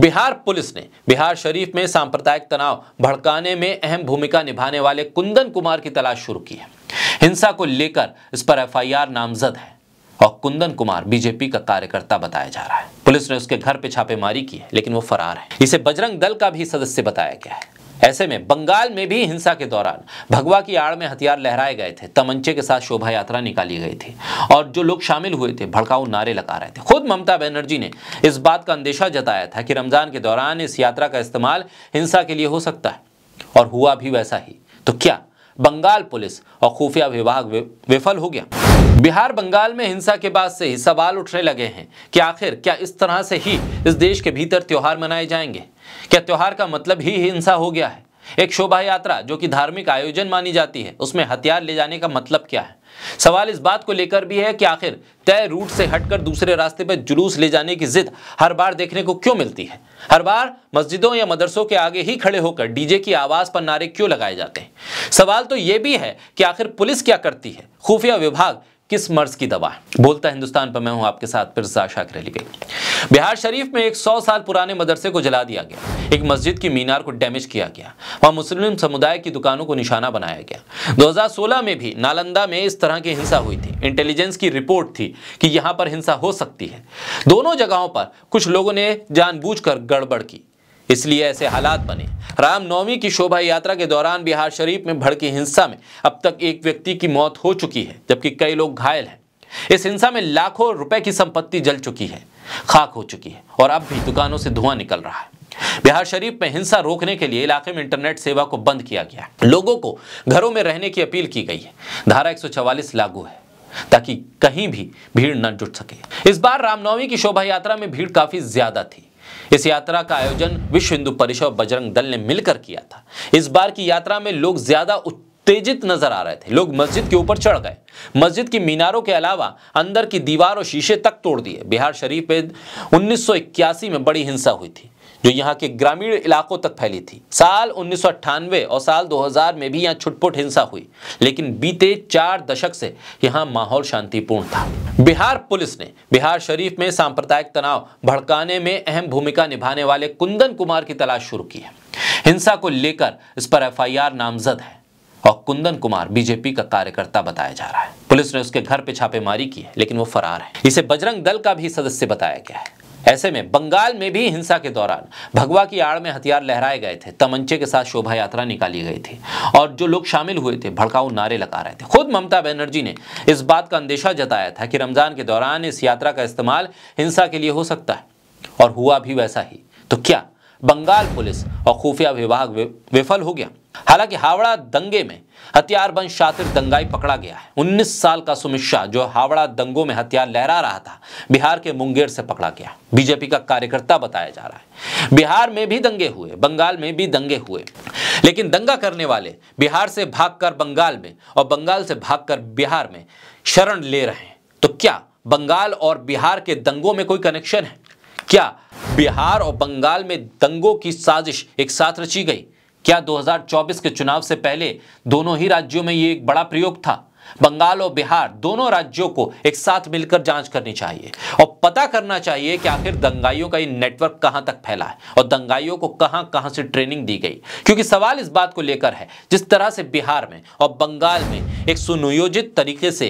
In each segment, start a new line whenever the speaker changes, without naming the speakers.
Bihar police ने बिहार शरीफ में सांप्रदायिक तनाव भड़काने में अहम भूमिका निभाने वाले कुंदन कुमार की तलाश शुरू की है हिंसा को लेकर इस पर एफआईआर नामजद है और कुंदन कुमार बीजेपी का कार्यकर्ता बताया जा रहा है पुलिस ने उसके घर पे छापेमारी की है लेकिन वो फरार है इसे बजरंग दल का भी सदस्य बताया गया है ऐसे में बंगाल में भी हिंसा के दौरान भगवा की आड़ में हथियार लहराए गए थे तमंचे के साथ शोभा यात्रा निकाली गई थी और जो लोग शामिल हुए थे भड़काऊ नारे लगा रहे थे खुद ममता बनर्जी ने इस बात का अंदेशा जताया था कि रमजान के दौरान इस यात्रा का इस्तेमाल हिंसा के लिए हो सकता है और हुआ भी वैसा ही तो क्या बंगाल पुलिस और खुफिया विभाग विफल हो गया बिहार बंगाल में हिंसा के बाद से ही सवाल उठने लगे हैं कि आखिर क्या इस तरह से ही इस देश के भीतर त्यौहार मनाए जाएंगे क्या त्यौहार का मतलब ही हिंसा हो गया है एक शोभा यात्रा जो कि धार्मिक आयोजन मानी जाती है उसमें हथियार ले जाने का मतलब क्या है सवाल इस बात को लेकर भी है कि आखिर तय रूट से हटकर दूसरे रास्ते पर जुलूस ले जाने की जिद हर बार देखने को क्यों मिलती है हर बार मस्जिदों या मदरसों के आगे ही खड़े होकर डीजे की आवाज पर नारे क्यों लगाए जाते हैं सवाल तो यह भी है कि आखिर पुलिस क्या करती है खुफिया विभाग किस मर्ज की दवा है बोलता हिंदुस्तान पर मैं हूं आपके साथ फिर शाकर अली गई बिहार शरीफ में एक सौ साल पुराने मदरसे को जला दिया गया एक मस्जिद की मीनार को डैमेज किया गया वहां मुस्लिम समुदाय की दुकानों को निशाना बनाया गया 2016 में भी नालंदा में इस तरह की हिंसा हुई थी इंटेलिजेंस की रिपोर्ट थी कि यहां पर हिंसा हो सकती है दोनों जगहों पर कुछ लोगों ने जानबूझ गड़बड़ की इसलिए ऐसे हालात बने रामनवमी की शोभा यात्रा के दौरान बिहार शरीफ में भड़की हिंसा में अब तक एक व्यक्ति की मौत हो चुकी है जबकि कई लोग घायल हैं इस हिंसा में लाखों रुपए की संपत्ति जल चुकी है खाक हो चुकी है और अब भी दुकानों से धुआं निकल रहा है बिहार शरीफ में हिंसा रोकने के लिए इलाके में इंटरनेट सेवा को बंद किया गया है लोगों को घरों में रहने की अपील की गई है धारा एक लागू है ताकि कहीं भी भीड़ न जुट सके इस बार रामनवमी की शोभा यात्रा में भीड़ काफी ज्यादा थी इस यात्रा का आयोजन विश्व हिंदू परिषद और बजरंग दल ने मिलकर किया था इस बार की यात्रा में लोग ज्यादा तेजित नजर आ रहे थे लोग मस्जिद के ऊपर चढ़ गए मस्जिद की मीनारों के अलावा अंदर की दीवार और शीशे तक तोड़ दिए बिहार शरीफ में उन्नीस में बड़ी हिंसा हुई थी जो यहाँ के ग्रामीण इलाकों तक फैली थी साल उन्नीस और साल 2000 में भी यहाँ छुटपुट हिंसा हुई लेकिन बीते चार दशक से यहाँ माहौल शांतिपूर्ण था बिहार पुलिस ने बिहार शरीफ में सांप्रदायिक तनाव भड़काने में अहम भूमिका निभाने वाले कुंदन कुमार की तलाश शुरू की है हिंसा को लेकर इस पर एफ नामजद है और कुंदन कुमार बीजेपी का कार्यकर्ता बताया जा रहा है पुलिस ने उसके घर पे छापेमारी की है लेकिन वो फरार है इसे बजरंग दल का भी सदस्य बताया गया है ऐसे में बंगाल में भी हिंसा के दौरान भगवा की आड़ में हथियार लहराए गए थे तमंचे के साथ शोभा यात्रा निकाली गई थी और जो लोग शामिल हुए थे भड़काऊ नारे लगा रहे थे खुद ममता बनर्जी ने इस बात का अंदेशा जताया था कि रमजान के दौरान इस यात्रा का इस्तेमाल हिंसा के लिए हो सकता है और हुआ भी वैसा ही तो क्या बंगाल पुलिस और खुफिया विभाग विफल हो गया हालांकि हावड़ा दंगे में हथियारबंद शातिर दंगाई पकड़ा गया है उन्नीस साल का सुमित शाह जो हावड़ा दंगों में हथियार लहरा रहा था बिहार के मुंगेर से पकड़ा गया बीजेपी का कार्यकर्ता बताया जा रहा है बिहार में भी दंगे हुए बंगाल में भी दंगे हुए लेकिन दंगा करने वाले बिहार से भागकर बंगाल में और बंगाल से भागकर बिहार में शरण ले रहे हैं तो क्या बंगाल और बिहार के दंगों में कोई कनेक्शन है क्या बिहार और बंगाल में दंगों की साजिश एक साथ रची गई क्या 2024 के चुनाव से पहले दोनों ही राज्यों में ये एक बड़ा प्रयोग था बंगाल और बिहार दोनों राज्यों को एक साथ मिलकर जांच करनी चाहिए और पता करना चाहिए कि आखिर दंगाइयों का ये नेटवर्क कहां तक फैला है और दंगाइयों को कहां कहां से ट्रेनिंग दी गई क्योंकि सवाल इस बात को लेकर है जिस तरह से बिहार में और बंगाल में एक सुनियोजित तरीके से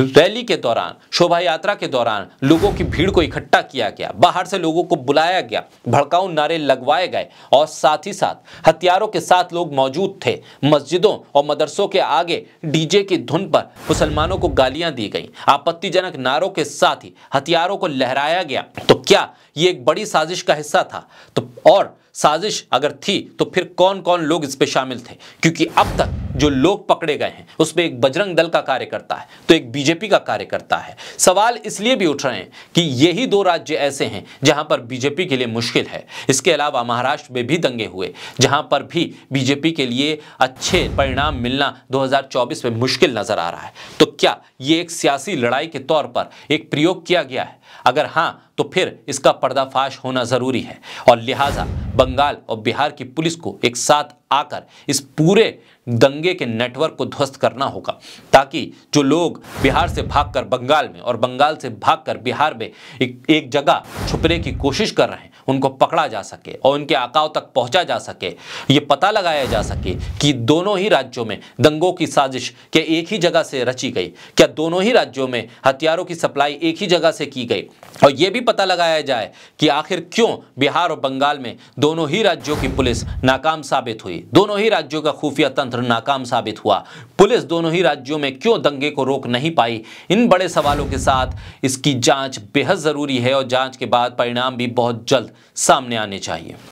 रैली के दौरान शोभा यात्रा के दौरान लोगों की भीड़ को इकट्ठा किया गया बाहर से लोगों को बुलाया गया भड़काऊ नारे लगवाए गए और साथ ही साथ हथियारों के साथ लोग मौजूद थे मस्जिदों और मदरसों के आगे डीजे की धुन पर पर मुसलमानों को गालियां दी गई आपत्तिजनक नारों के साथ ही हथियारों को लहराया गया तो क्या ये एक बड़ी साजिश का हिस्सा था तो और साजिश अगर थी तो फिर कौन कौन लोग इस पर शामिल थे क्योंकि अब तक जो लोग पकड़े गए हैं उसमें एक बजरंग दल का कार्यकर्ता है तो एक बीजेपी का कार्यकर्ता है सवाल इसलिए भी उठ रहे हैं कि यही दो राज्य ऐसे हैं जहां पर बीजेपी के लिए मुश्किल है इसके अलावा महाराष्ट्र में भी दंगे हुए जहां पर भी बीजेपी के लिए अच्छे परिणाम मिलना दो में मुश्किल नजर आ रहा है तो क्या ये एक सियासी लड़ाई के तौर पर एक प्रयोग किया गया है अगर हाँ तो फिर इसका पर्दाफाश होना जरूरी है और लिहाजा बंगाल और बिहार की पुलिस को एक साथ आकर इस पूरे दंगे के नेटवर्क को ध्वस्त करना होगा ताकि जो लोग बिहार से भागकर बंगाल में और बंगाल से भागकर बिहार में एक, एक जगह छुपने की कोशिश कर रहे हैं उनको पकड़ा जा सके और उनके आकाओ तक पहुंचा जा सके ये पता लगाया जा सके कि दोनों ही राज्यों में दंगों की साजिश क्या एक ही जगह से रची गई क्या दोनों ही राज्यों में हथियारों की सप्लाई एक ही जगह से की गई और ये भी पता लगाया जाए कि आखिर क्यों बिहार और बंगाल में दोनों ही राज्यों की पुलिस नाकाम साबित हुई दोनों ही राज्यों का खुफिया तंत्र तंत्र नाकाम साबित हुआ पुलिस दोनों ही राज्यों में क्यों दंगे को रोक नहीं पाई इन बड़े सवालों के साथ इसकी जांच बेहद ज़रूरी है और जांच के बाद परिणाम भी बहुत जल्द सामने आने चाहिए